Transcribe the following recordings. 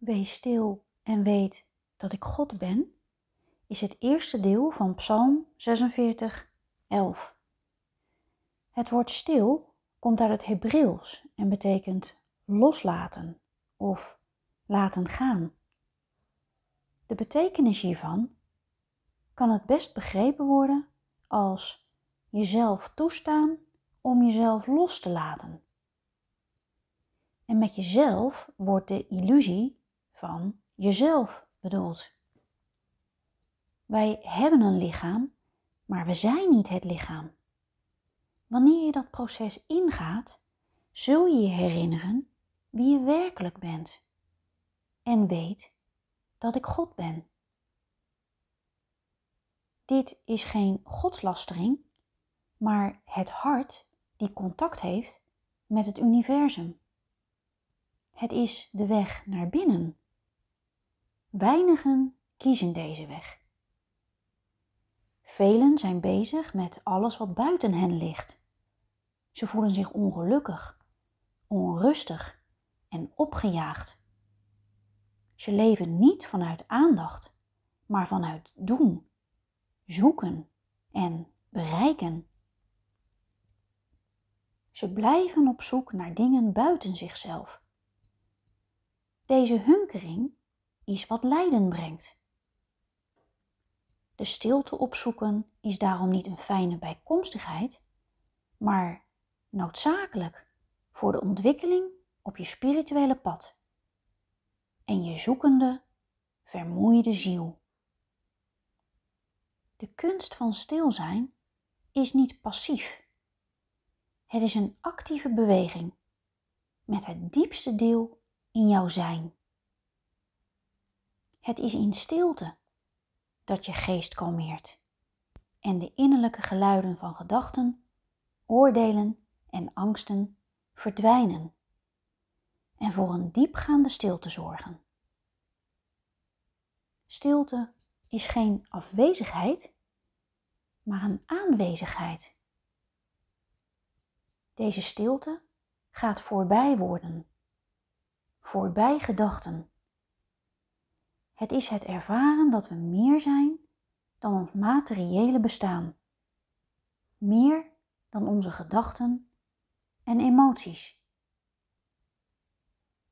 Wees stil en weet dat ik God ben, is het eerste deel van Psalm 46, 11. Het woord stil komt uit het Hebreeuws en betekent loslaten of laten gaan. De betekenis hiervan kan het best begrepen worden als jezelf toestaan om jezelf los te laten. En met jezelf wordt de illusie van jezelf bedoelt. Wij hebben een lichaam, maar we zijn niet het lichaam. Wanneer je dat proces ingaat, zul je je herinneren wie je werkelijk bent. En weet dat ik God ben. Dit is geen godslastering, maar het hart die contact heeft met het universum. Het is de weg naar binnen Weinigen kiezen deze weg. Velen zijn bezig met alles wat buiten hen ligt. Ze voelen zich ongelukkig, onrustig en opgejaagd. Ze leven niet vanuit aandacht, maar vanuit doen, zoeken en bereiken. Ze blijven op zoek naar dingen buiten zichzelf. Deze hunkering is wat lijden brengt. De stilte opzoeken is daarom niet een fijne bijkomstigheid, maar noodzakelijk voor de ontwikkeling op je spirituele pad en je zoekende, vermoeide ziel. De kunst van stil zijn is niet passief. Het is een actieve beweging met het diepste deel in jouw zijn. Het is in stilte dat je geest kalmeert en de innerlijke geluiden van gedachten, oordelen en angsten verdwijnen en voor een diepgaande stilte zorgen. Stilte is geen afwezigheid, maar een aanwezigheid. Deze stilte gaat voorbij worden, voorbij gedachten het is het ervaren dat we meer zijn dan ons materiële bestaan. Meer dan onze gedachten en emoties.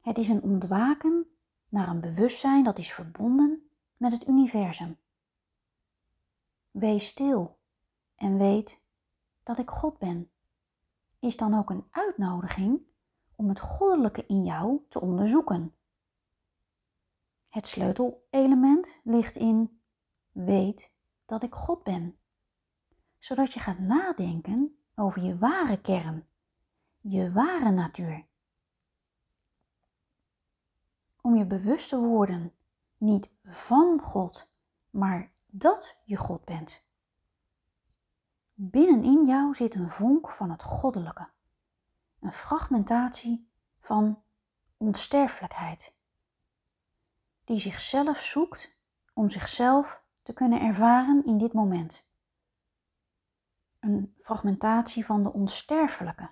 Het is een ontwaken naar een bewustzijn dat is verbonden met het universum. Wees stil en weet dat ik God ben. Is dan ook een uitnodiging om het goddelijke in jou te onderzoeken het sleutelelement ligt in weet dat ik God ben. Zodat je gaat nadenken over je ware kern, je ware natuur. Om je bewust te worden, niet van God, maar dat je God bent. Binnenin jou zit een vonk van het goddelijke, een fragmentatie van onsterfelijkheid die zichzelf zoekt om zichzelf te kunnen ervaren in dit moment. Een fragmentatie van de onsterfelijke.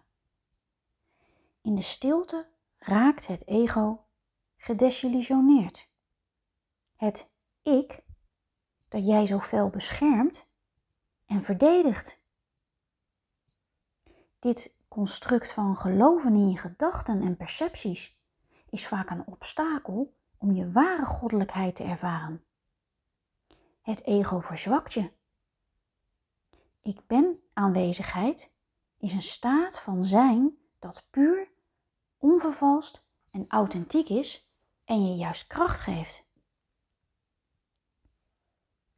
In de stilte raakt het ego gedesillusioneerd. Het ik dat jij zo fel beschermt en verdedigt. Dit construct van geloven in je gedachten en percepties is vaak een obstakel om je ware goddelijkheid te ervaren. Het ego verzwakt je. Ik ben aanwezigheid is een staat van zijn dat puur, onvervalst en authentiek is en je juist kracht geeft.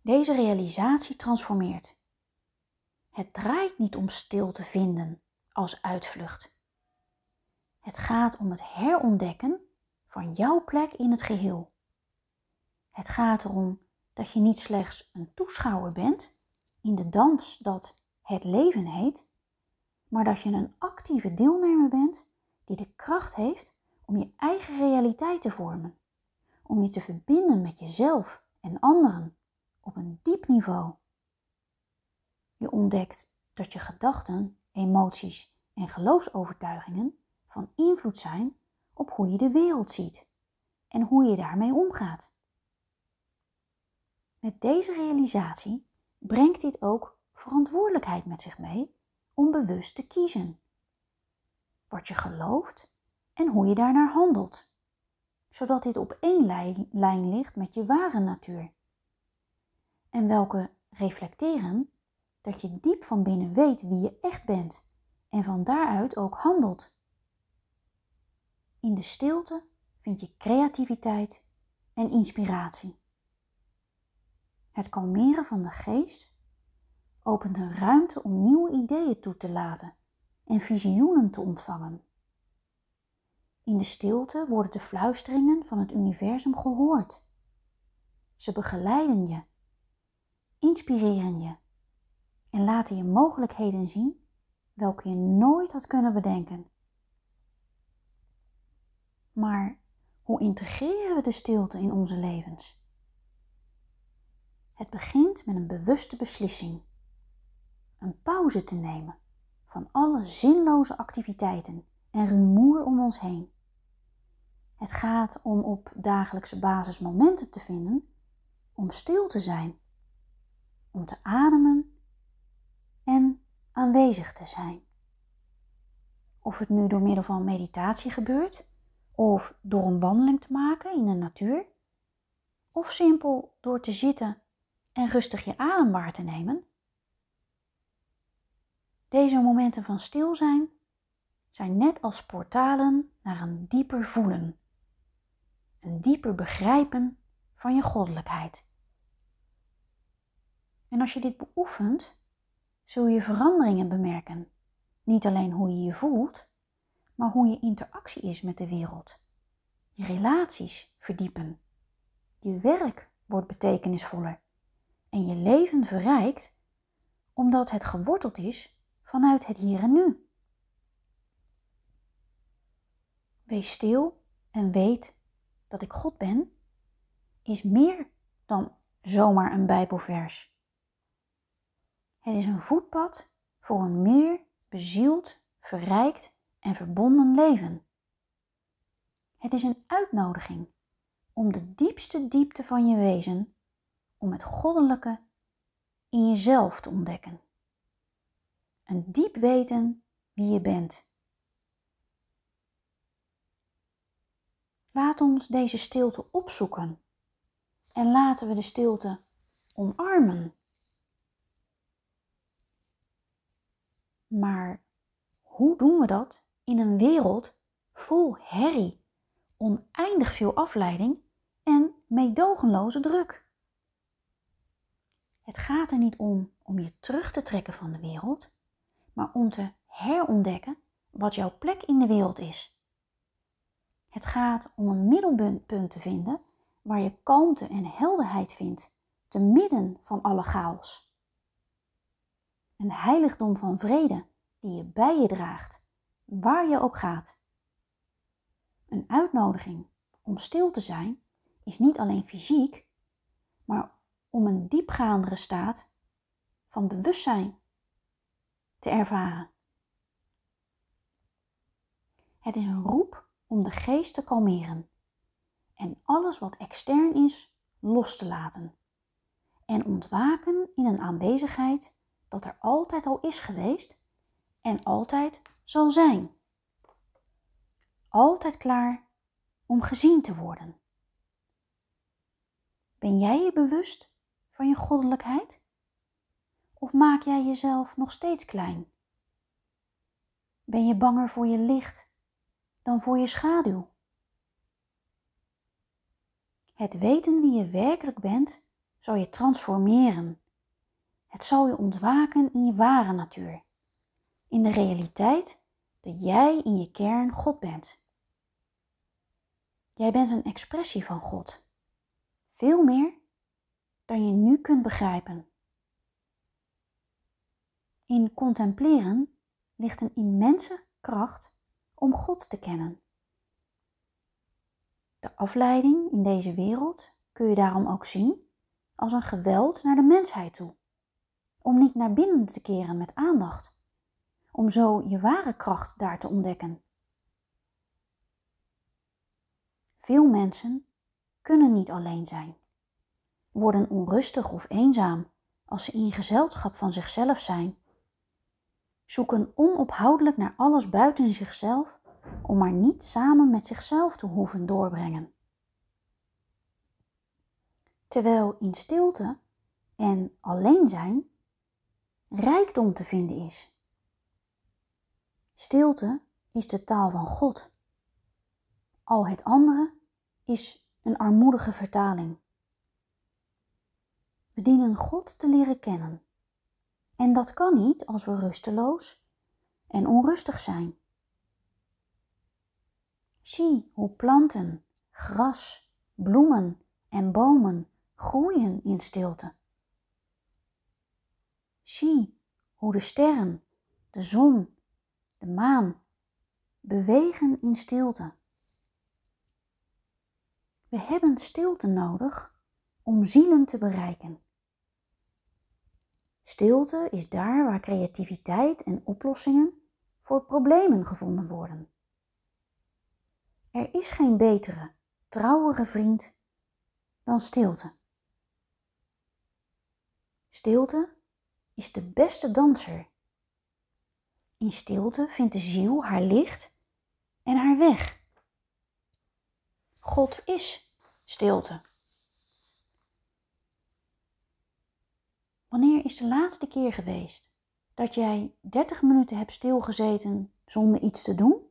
Deze realisatie transformeert. Het draait niet om stil te vinden als uitvlucht. Het gaat om het herontdekken van jouw plek in het geheel. Het gaat erom dat je niet slechts een toeschouwer bent in de dans dat het leven heet, maar dat je een actieve deelnemer bent die de kracht heeft om je eigen realiteit te vormen, om je te verbinden met jezelf en anderen op een diep niveau. Je ontdekt dat je gedachten, emoties en geloofsovertuigingen van invloed zijn op hoe je de wereld ziet en hoe je daarmee omgaat. Met deze realisatie brengt dit ook verantwoordelijkheid met zich mee om bewust te kiezen. Wat je gelooft en hoe je daarnaar handelt, zodat dit op één lijn, lijn ligt met je ware natuur. En welke reflecteren dat je diep van binnen weet wie je echt bent en van daaruit ook handelt. In de stilte vind je creativiteit en inspiratie. Het kalmeren van de geest opent een ruimte om nieuwe ideeën toe te laten en visioenen te ontvangen. In de stilte worden de fluisteringen van het universum gehoord. Ze begeleiden je, inspireren je en laten je mogelijkheden zien welke je nooit had kunnen bedenken. Maar hoe integreren we de stilte in onze levens? Het begint met een bewuste beslissing. Een pauze te nemen van alle zinloze activiteiten en rumoer om ons heen. Het gaat om op dagelijkse basis momenten te vinden om stil te zijn, om te ademen en aanwezig te zijn. Of het nu door middel van meditatie gebeurt of door een wandeling te maken in de natuur, of simpel door te zitten en rustig je adem waar te nemen. Deze momenten van stil zijn zijn net als portalen naar een dieper voelen, een dieper begrijpen van je goddelijkheid. En als je dit beoefent, zul je veranderingen bemerken. Niet alleen hoe je je voelt, maar hoe je interactie is met de wereld. Je relaties verdiepen. Je werk wordt betekenisvoller. En je leven verrijkt omdat het geworteld is vanuit het hier en nu. Wees stil en weet dat ik God ben, is meer dan zomaar een Bijbelvers. Het is een voetpad voor een meer bezield, verrijkt en verbonden leven. Het is een uitnodiging om de diepste diepte van je wezen, om het goddelijke in jezelf te ontdekken. Een diep weten wie je bent. Laat ons deze stilte opzoeken en laten we de stilte omarmen. Maar hoe doen we dat? in een wereld vol herrie, oneindig veel afleiding en meedogenloze druk. Het gaat er niet om om je terug te trekken van de wereld, maar om te herontdekken wat jouw plek in de wereld is. Het gaat om een middelpunt te vinden waar je kalmte en helderheid vindt, te midden van alle chaos. Een heiligdom van vrede die je bij je draagt waar je ook gaat. Een uitnodiging om stil te zijn is niet alleen fysiek, maar om een diepgaandere staat van bewustzijn te ervaren. Het is een roep om de geest te kalmeren en alles wat extern is los te laten en ontwaken in een aanwezigheid dat er altijd al is geweest en altijd zal zijn. Altijd klaar om gezien te worden. Ben jij je bewust van je goddelijkheid? Of maak jij jezelf nog steeds klein? Ben je banger voor je licht dan voor je schaduw? Het weten wie je werkelijk bent zal je transformeren. Het zal je ontwaken in je ware natuur in de realiteit dat jij in je kern God bent. Jij bent een expressie van God. Veel meer dan je nu kunt begrijpen. In contempleren ligt een immense kracht om God te kennen. De afleiding in deze wereld kun je daarom ook zien als een geweld naar de mensheid toe, om niet naar binnen te keren met aandacht om zo je ware kracht daar te ontdekken. Veel mensen kunnen niet alleen zijn, worden onrustig of eenzaam als ze in gezelschap van zichzelf zijn, zoeken onophoudelijk naar alles buiten zichzelf om maar niet samen met zichzelf te hoeven doorbrengen. Terwijl in stilte en alleen zijn rijkdom te vinden is. Stilte is de taal van God. Al het andere is een armoedige vertaling. We dienen God te leren kennen. En dat kan niet als we rusteloos en onrustig zijn. Zie hoe planten, gras, bloemen en bomen groeien in stilte. Zie hoe de sterren, de zon de maan bewegen in stilte. We hebben stilte nodig om zielen te bereiken. Stilte is daar waar creativiteit en oplossingen voor problemen gevonden worden. Er is geen betere, trouwere vriend dan stilte. Stilte is de beste danser in stilte vindt de ziel haar licht en haar weg. God is stilte. Wanneer is de laatste keer geweest dat jij 30 minuten hebt stilgezeten zonder iets te doen?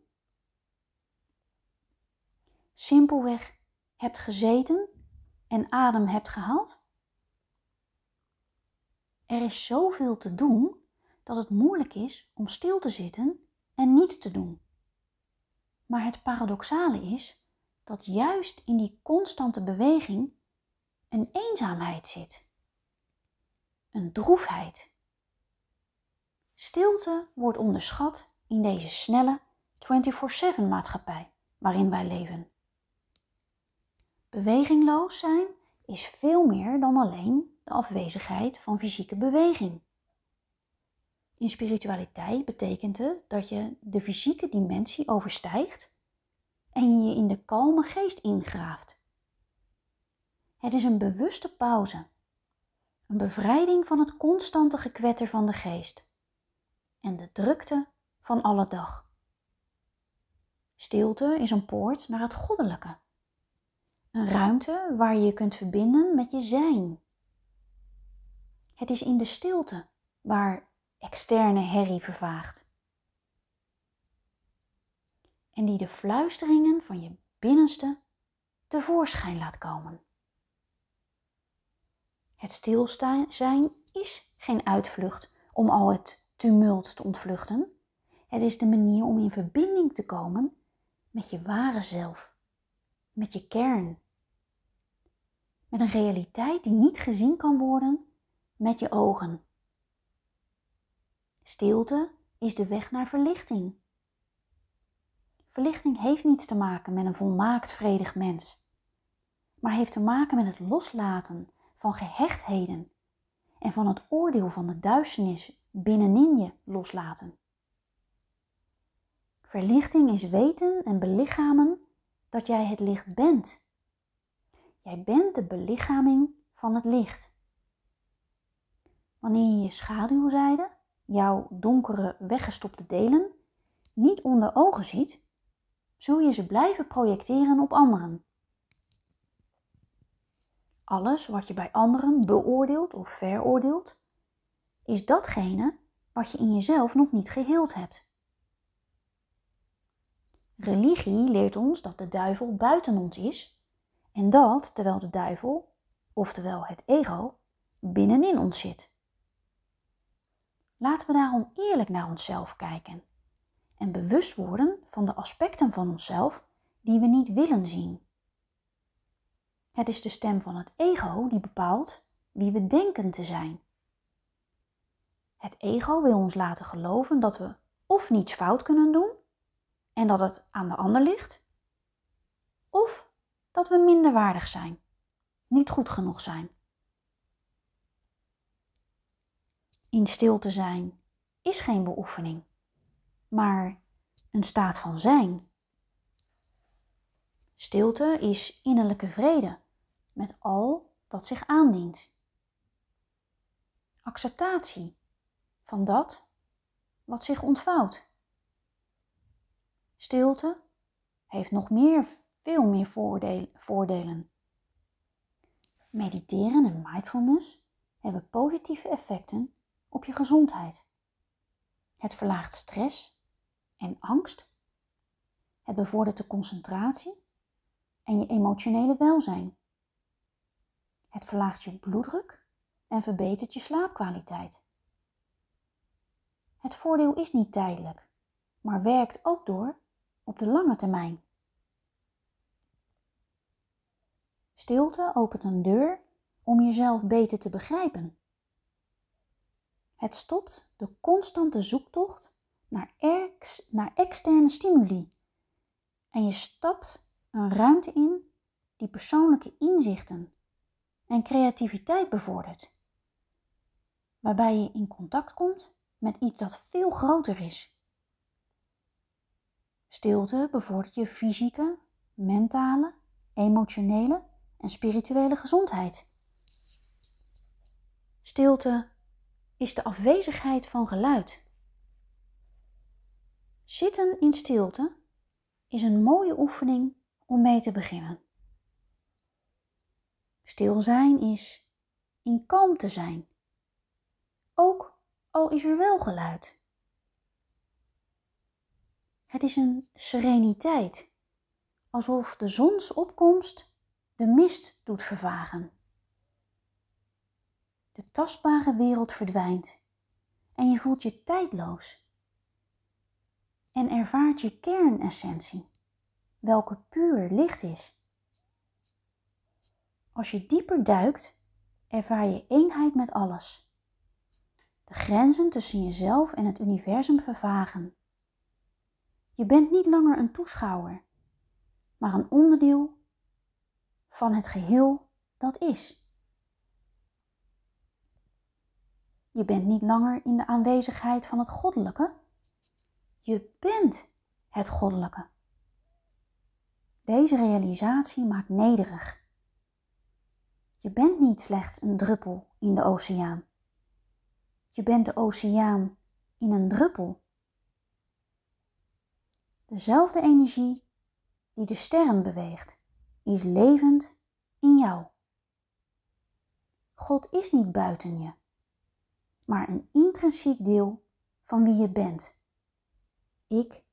Simpelweg hebt gezeten en adem hebt gehaald? Er is zoveel te doen dat het moeilijk is om stil te zitten en niets te doen. Maar het paradoxale is dat juist in die constante beweging een eenzaamheid zit, een droefheid. Stilte wordt onderschat in deze snelle 24/7 maatschappij waarin wij leven. Bewegingloos zijn is veel meer dan alleen de afwezigheid van fysieke beweging. In spiritualiteit betekent het dat je de fysieke dimensie overstijgt en je je in de kalme geest ingraaft. Het is een bewuste pauze, een bevrijding van het constante gekwetter van de geest en de drukte van alle dag. Stilte is een poort naar het goddelijke, een ruimte waar je je kunt verbinden met je zijn. Het is in de stilte waar externe herrie vervaagt. En die de fluisteringen van je binnenste tevoorschijn laat komen. Het stilstaan zijn is geen uitvlucht om al het tumult te ontvluchten. Het is de manier om in verbinding te komen met je ware zelf, met je kern, met een realiteit die niet gezien kan worden met je ogen. Stilte is de weg naar verlichting. Verlichting heeft niets te maken met een volmaakt vredig mens, maar heeft te maken met het loslaten van gehechtheden en van het oordeel van de duisternis binnenin je loslaten. Verlichting is weten en belichamen dat jij het licht bent. Jij bent de belichaming van het licht. Wanneer je je schaduwzijde, jouw donkere, weggestopte delen niet onder ogen ziet, zul je ze blijven projecteren op anderen. Alles wat je bij anderen beoordeelt of veroordeelt, is datgene wat je in jezelf nog niet geheeld hebt. Religie leert ons dat de duivel buiten ons is en dat terwijl de duivel, oftewel het ego, binnenin ons zit. Laten we daarom eerlijk naar onszelf kijken en bewust worden van de aspecten van onszelf die we niet willen zien. Het is de stem van het ego die bepaalt wie we denken te zijn. Het ego wil ons laten geloven dat we of niets fout kunnen doen en dat het aan de ander ligt, of dat we minderwaardig zijn, niet goed genoeg zijn. in stilte zijn is geen beoefening, maar een staat van zijn. Stilte is innerlijke vrede met al dat zich aandient. Acceptatie van dat wat zich ontvouwt. Stilte heeft nog meer, veel meer voordelen. Mediteren en mindfulness hebben positieve effecten op je gezondheid. Het verlaagt stress en angst. Het bevordert de concentratie en je emotionele welzijn. Het verlaagt je bloeddruk en verbetert je slaapkwaliteit. Het voordeel is niet tijdelijk, maar werkt ook door op de lange termijn. Stilte opent een deur om jezelf beter te begrijpen. Het stopt de constante zoektocht naar, ex, naar externe stimuli. En je stapt een ruimte in die persoonlijke inzichten en creativiteit bevordert. Waarbij je in contact komt met iets dat veel groter is. Stilte bevordert je fysieke, mentale, emotionele en spirituele gezondheid. Stilte is de afwezigheid van geluid. Zitten in stilte is een mooie oefening om mee te beginnen. Stil zijn is in kalmte zijn, ook al is er wel geluid. Het is een sereniteit, alsof de zonsopkomst de mist doet vervagen. De tastbare wereld verdwijnt en je voelt je tijdloos. En ervaart je kernessentie, welke puur licht is. Als je dieper duikt, ervaar je eenheid met alles. De grenzen tussen jezelf en het universum vervagen. Je bent niet langer een toeschouwer, maar een onderdeel van het geheel dat is. Je bent niet langer in de aanwezigheid van het goddelijke. Je bent het goddelijke. Deze realisatie maakt nederig. Je bent niet slechts een druppel in de oceaan. Je bent de oceaan in een druppel. Dezelfde energie die de sterren beweegt, is levend in jou. God is niet buiten je maar een intrinsiek deel van wie je bent. Ik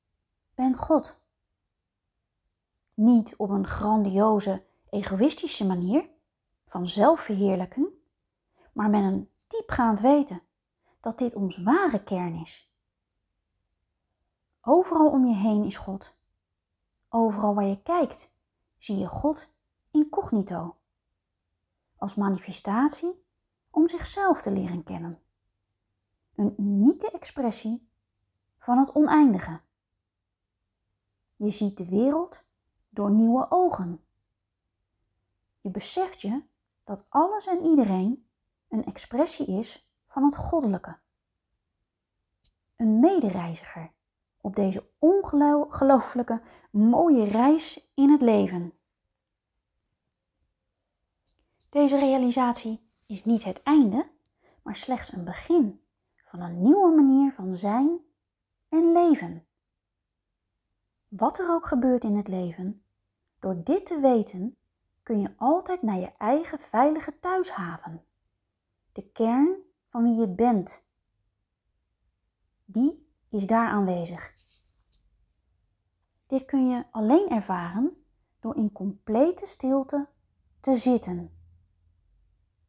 ben God. Niet op een grandioze, egoïstische manier van zelfverheerlijken, maar met een diepgaand weten dat dit ons ware kern is. Overal om je heen is God. Overal waar je kijkt, zie je God incognito. Als manifestatie om zichzelf te leren kennen een unieke expressie van het oneindige. Je ziet de wereld door nieuwe ogen. Je beseft je dat alles en iedereen een expressie is van het goddelijke. Een medereiziger op deze ongelooflijke mooie reis in het leven. Deze realisatie is niet het einde, maar slechts een begin van een nieuwe manier van zijn en leven. Wat er ook gebeurt in het leven, door dit te weten kun je altijd naar je eigen veilige thuishaven, de kern van wie je bent. Die is daar aanwezig. Dit kun je alleen ervaren door in complete stilte te zitten,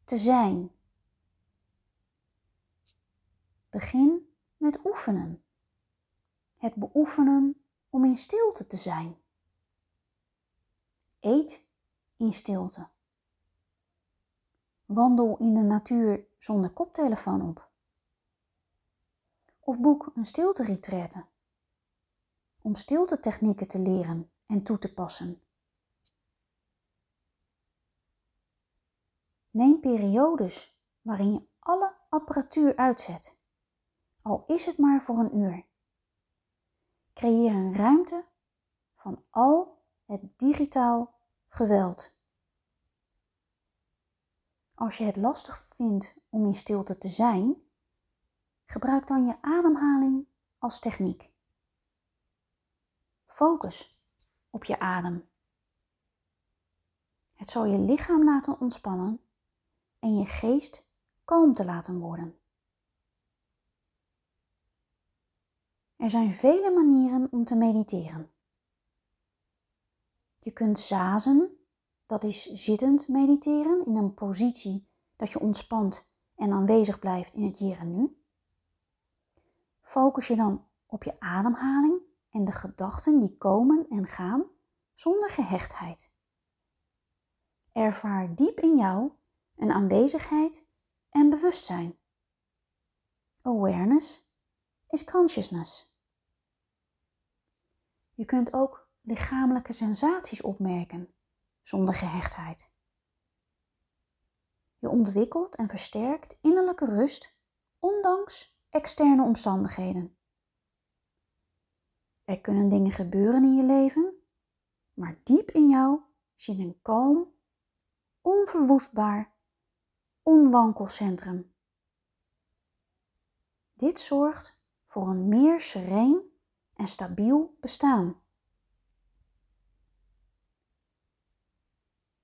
te zijn Begin met oefenen. Het beoefenen om in stilte te zijn. Eet in stilte. Wandel in de natuur zonder koptelefoon op. Of boek een stilte om stilte-technieken te leren en toe te passen. Neem periodes waarin je alle apparatuur uitzet al is het maar voor een uur. Creëer een ruimte van al het digitaal geweld. Als je het lastig vindt om in stilte te zijn, gebruik dan je ademhaling als techniek. Focus op je adem. Het zal je lichaam laten ontspannen en je geest kalm te laten worden. Er zijn vele manieren om te mediteren. Je kunt zazen, dat is zittend mediteren in een positie dat je ontspant en aanwezig blijft in het hier en nu. Focus je dan op je ademhaling en de gedachten die komen en gaan zonder gehechtheid. Ervaar diep in jou een aanwezigheid en bewustzijn. Awareness is consciousness. Je kunt ook lichamelijke sensaties opmerken zonder gehechtheid. Je ontwikkelt en versterkt innerlijke rust ondanks externe omstandigheden. Er kunnen dingen gebeuren in je leven, maar diep in jou zit een kalm, onverwoestbaar, onwankelcentrum. Dit zorgt voor een meer sereen en stabiel bestaan.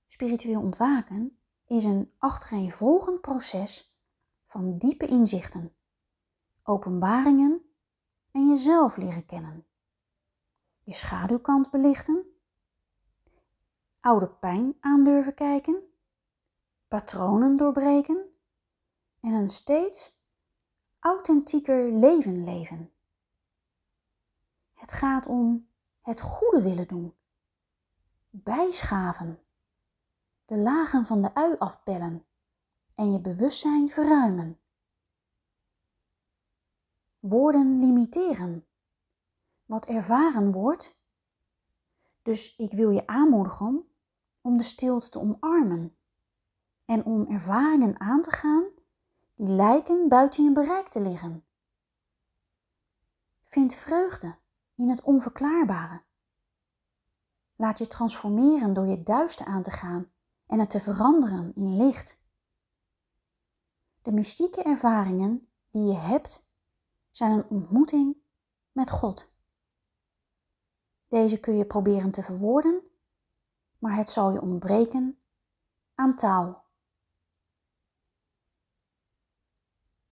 Spiritueel ontwaken is een achtereenvolgend proces van diepe inzichten, openbaringen en jezelf leren kennen. Je schaduwkant belichten, oude pijn aandurven kijken, patronen doorbreken en een steeds authentieker leven leven. Het gaat om het goede willen doen, bijschaven, de lagen van de ui afpellen en je bewustzijn verruimen. Woorden limiteren. Wat ervaren wordt. Dus ik wil je aanmoedigen om de stilte te omarmen en om ervaringen aan te gaan die lijken buiten je bereik te liggen. Vind vreugde in het onverklaarbare. Laat je transformeren door je duister aan te gaan en het te veranderen in licht. De mystieke ervaringen die je hebt zijn een ontmoeting met God. Deze kun je proberen te verwoorden, maar het zal je ontbreken aan taal.